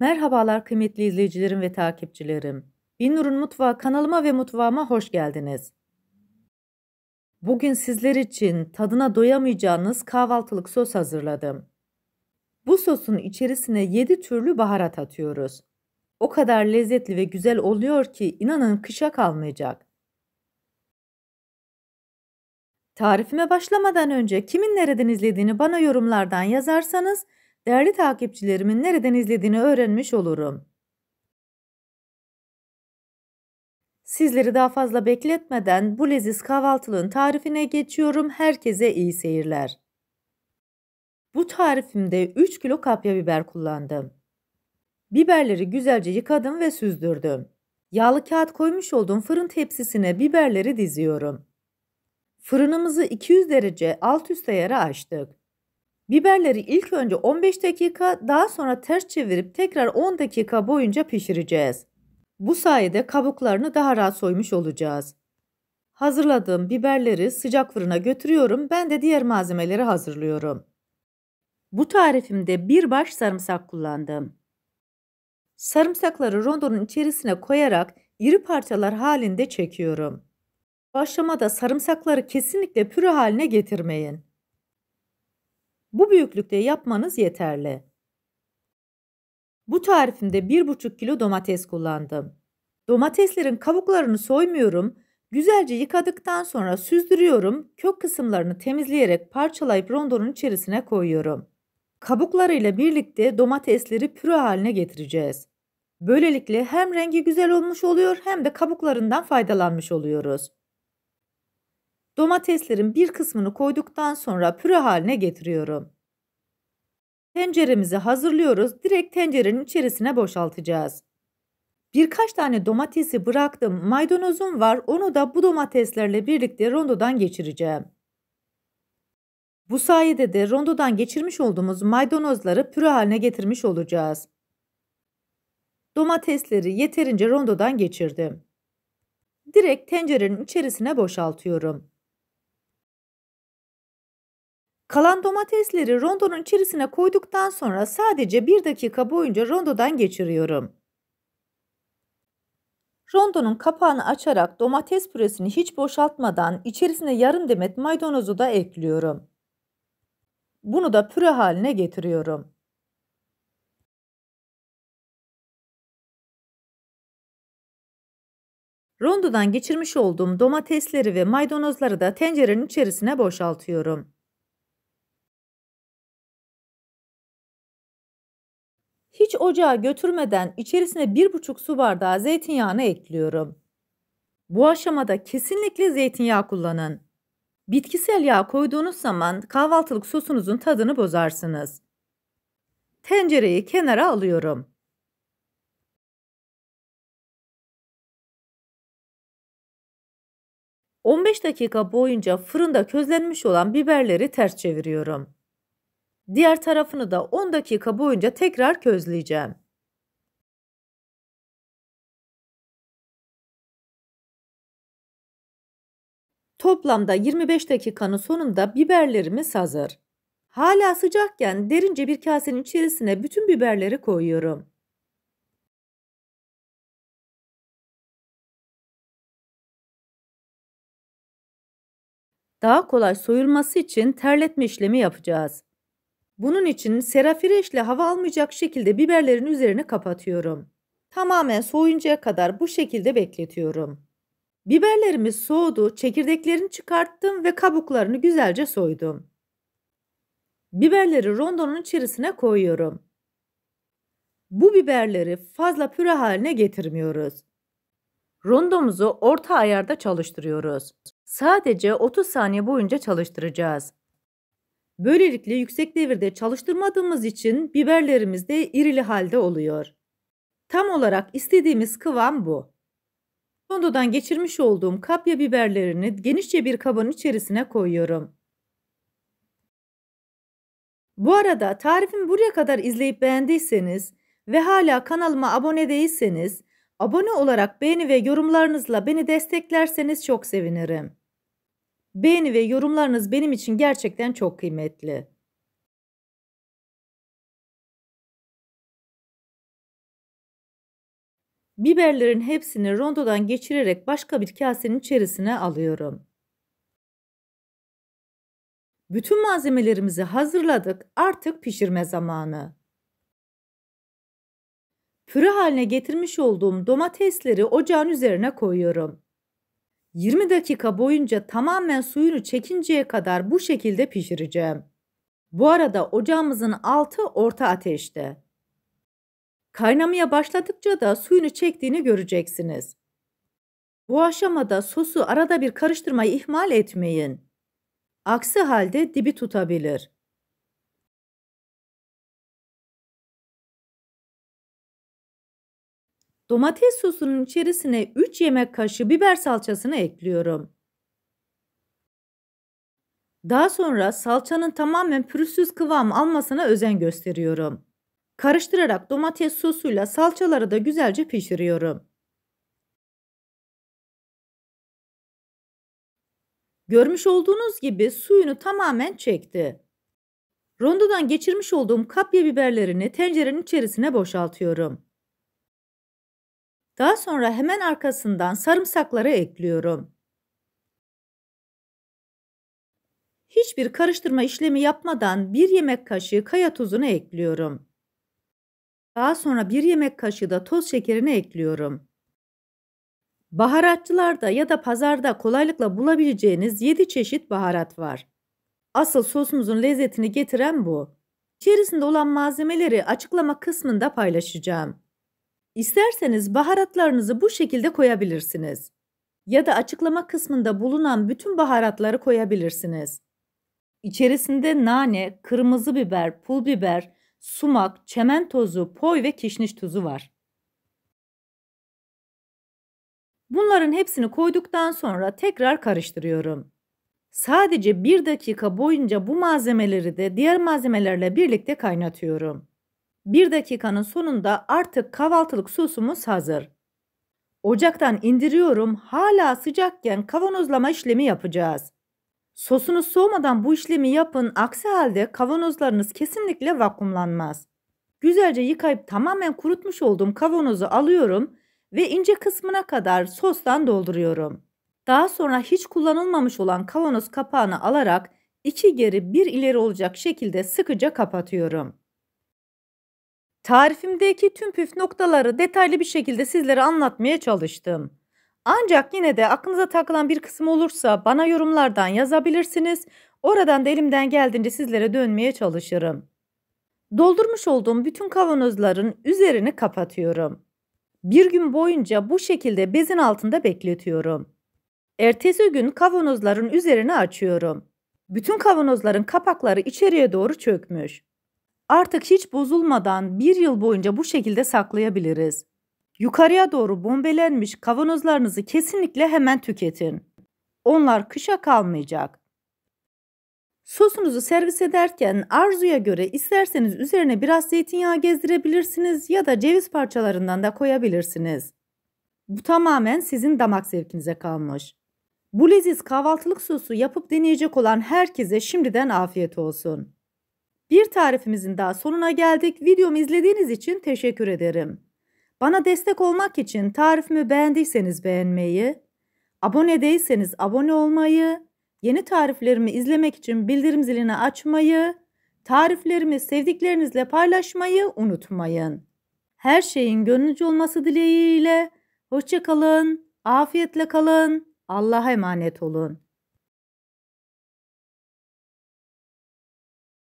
Merhabalar kıymetli izleyicilerim ve takipçilerim. Binnur'un Mutfağı kanalıma ve mutfağıma hoş geldiniz. Bugün sizler için tadına doyamayacağınız kahvaltılık sos hazırladım. Bu sosun içerisine 7 türlü baharat atıyoruz. O kadar lezzetli ve güzel oluyor ki inanın kışa kalmayacak. Tarifime başlamadan önce kimin nereden izlediğini bana yorumlardan yazarsanız değerli takipçilerimin nereden izlediğini öğrenmiş olurum. Sizleri daha fazla bekletmeden bu leziz kahvaltılığın tarifine geçiyorum. Herkese iyi seyirler. Bu tarifimde 3 kilo kapya biber kullandım. Biberleri güzelce yıkadım ve süzdürdüm. Yağlı kağıt koymuş olduğum fırın tepsisine biberleri diziyorum. Fırınımızı 200 derece alt üst ayarı açtık. Biberleri ilk önce 15 dakika daha sonra ters çevirip tekrar 10 dakika boyunca pişireceğiz. Bu sayede kabuklarını daha rahat soymuş olacağız. Hazırladığım biberleri sıcak fırına götürüyorum. Ben de diğer malzemeleri hazırlıyorum. Bu tarifimde bir baş sarımsak kullandım. Sarımsakları rondonun içerisine koyarak iri parçalar halinde çekiyorum. Bu aşamada sarımsakları kesinlikle püre haline getirmeyin. Bu büyüklükte yapmanız yeterli. Bu tarifimde 1,5 kilo domates kullandım. Domateslerin kabuklarını soymuyorum. Güzelce yıkadıktan sonra süzdürüyorum. Kök kısımlarını temizleyerek parçalayıp rondonun içerisine koyuyorum. Kabuklarıyla birlikte domatesleri püre haline getireceğiz. Böylelikle hem rengi güzel olmuş oluyor hem de kabuklarından faydalanmış oluyoruz. Domateslerin bir kısmını koyduktan sonra püre haline getiriyorum. Tenceremizi hazırlıyoruz. Direkt tencerenin içerisine boşaltacağız. Birkaç tane domatesi bıraktım. Maydanozum var. Onu da bu domateslerle birlikte rondodan geçireceğim. Bu sayede de rondodan geçirmiş olduğumuz maydanozları püre haline getirmiş olacağız. Domatesleri yeterince rondodan geçirdim. Direkt tencerenin içerisine boşaltıyorum. Kalan domatesleri rondonun içerisine koyduktan sonra sadece bir dakika boyunca rondodan geçiriyorum. Rondonun kapağını açarak domates püresini hiç boşaltmadan içerisine yarım demet maydanozu da ekliyorum. Bunu da püre haline getiriyorum. Rondodan geçirmiş olduğum domatesleri ve maydanozları da tencerenin içerisine boşaltıyorum. Hiç ocağa götürmeden içerisine 1,5 su bardağı zeytinyağını ekliyorum. Bu aşamada kesinlikle zeytinyağı kullanın. Bitkisel yağ koyduğunuz zaman kahvaltılık sosunuzun tadını bozarsınız. Tencereyi kenara alıyorum. ...15 dakika boyunca fırında közlenmiş olan biberleri ters çeviriyorum. Diğer tarafını da 10 dakika boyunca tekrar közleyeceğim. Toplamda 25 dakikanın sonunda biberlerimiz hazır. Hala sıcakken derince bir kasenin içerisine bütün biberleri koyuyorum. Daha kolay soyulması için terletme işlemi yapacağız. Bunun için serafireşle hava almayacak şekilde biberlerin üzerine kapatıyorum. Tamamen soğuyuncaya kadar bu şekilde bekletiyorum. Biberlerimiz soğudu, çekirdeklerini çıkarttım ve kabuklarını güzelce soydum. Biberleri rondonun içerisine koyuyorum. Bu biberleri fazla püre haline getirmiyoruz. Rondomuzu orta ayarda çalıştırıyoruz. Sadece 30 saniye boyunca çalıştıracağız. Böylelikle yüksek devirde çalıştırmadığımız için biberlerimiz de irili halde oluyor. Tam olarak istediğimiz kıvam bu. Rondodan geçirmiş olduğum kapya biberlerini genişçe bir kabın içerisine koyuyorum. Bu arada tarifimi buraya kadar izleyip beğendiyseniz ve hala kanalıma abone değilseniz abone olarak beğeni ve yorumlarınızla beni desteklerseniz çok sevinirim. Beğeni ve yorumlarınız benim için gerçekten çok kıymetli. Biberlerin hepsini rondodan geçirerek başka bir kasenin içerisine alıyorum. Bütün malzemelerimizi hazırladık. Artık pişirme zamanı. Püre haline getirmiş olduğum domatesleri ocağın üzerine koyuyorum. 20 dakika boyunca tamamen suyunu çekinceye kadar bu şekilde pişireceğim. Bu arada ocağımızın altı orta ateşte. Kaynamaya başladıkça da suyunu çektiğini göreceksiniz. Bu aşamada sosu arada bir karıştırmayı ihmal etmeyin. Aksi halde dibi tutabilir. Domates sosunun içerisine 3 yemek kaşığı biber salçasını ekliyorum. Daha sonra salçanın tamamen pürüzsüz kıvam almasına özen gösteriyorum. Karıştırarak domates sosuyla salçaları da güzelce pişiriyorum. Görmüş olduğunuz gibi suyunu tamamen çekti. Rondodan geçirmiş olduğum kapya biberlerini tencerenin içerisine boşaltıyorum. Daha sonra hemen arkasından sarımsakları ekliyorum. Hiçbir karıştırma işlemi yapmadan bir yemek kaşığı kaya tuzunu ekliyorum. Daha sonra bir yemek kaşığı da toz şekerini ekliyorum. Baharatçılarda ya da pazarda kolaylıkla bulabileceğiniz 7 çeşit baharat var. Asıl sosumuzun lezzetini getiren bu. İçerisinde olan malzemeleri açıklama kısmında paylaşacağım. İsterseniz baharatlarınızı bu şekilde koyabilirsiniz. Ya da açıklama kısmında bulunan bütün baharatları koyabilirsiniz. İçerisinde nane, kırmızı biber, pul biber, sumak, çemen tozu, poy ve kişniş tuzu var. Bunların hepsini koyduktan sonra tekrar karıştırıyorum. Sadece bir dakika boyunca bu malzemeleri de diğer malzemelerle birlikte kaynatıyorum. Bir dakikanın sonunda artık kahvaltılık sosumuz hazır. Ocaktan indiriyorum hala sıcakken kavanozlama işlemi yapacağız. Sosunu soğumadan bu işlemi yapın aksi halde kavanozlarınız kesinlikle vakumlanmaz. Güzelce yıkayıp tamamen kurutmuş olduğum kavanozu alıyorum ve ince kısmına kadar sostan dolduruyorum. Daha sonra hiç kullanılmamış olan kavanoz kapağını alarak iki geri bir ileri olacak şekilde sıkıca kapatıyorum. Tarifimdeki tüm püf noktaları detaylı bir şekilde sizlere anlatmaya çalıştım. Ancak yine de aklınıza takılan bir kısım olursa bana yorumlardan yazabilirsiniz. Oradan da elimden geldiğince sizlere dönmeye çalışırım. Doldurmuş olduğum bütün kavanozların üzerini kapatıyorum. Bir gün boyunca bu şekilde bezin altında bekletiyorum. Ertesi gün kavanozların üzerini açıyorum. Bütün kavanozların kapakları içeriye doğru çökmüş artık hiç bozulmadan bir yıl boyunca bu şekilde saklayabiliriz. Yukarıya doğru bombelenmiş kavanozlarınızı kesinlikle hemen tüketin. Onlar kışa kalmayacak. Sosunuzu servis ederken arzuya göre isterseniz üzerine biraz zeytinyağı gezdirebilirsiniz ya da ceviz parçalarından da koyabilirsiniz. Bu tamamen sizin damak zevkinize kalmış. Bu leziz kahvaltılık sosu yapıp deneyecek olan herkese şimdiden afiyet olsun. Bir tarifimizin daha sonuna geldik. Videomu izlediğiniz için teşekkür ederim. Bana destek olmak için tarifimi beğendiyseniz beğenmeyi, abone değilseniz abone olmayı, yeni tariflerimi izlemek için bildirim zilini açmayı, tariflerimi sevdiklerinizle paylaşmayı unutmayın. Her şeyin gönlünüzce olması dileğiyle, hoşçakalın, afiyetle kalın, Allah'a emanet olun.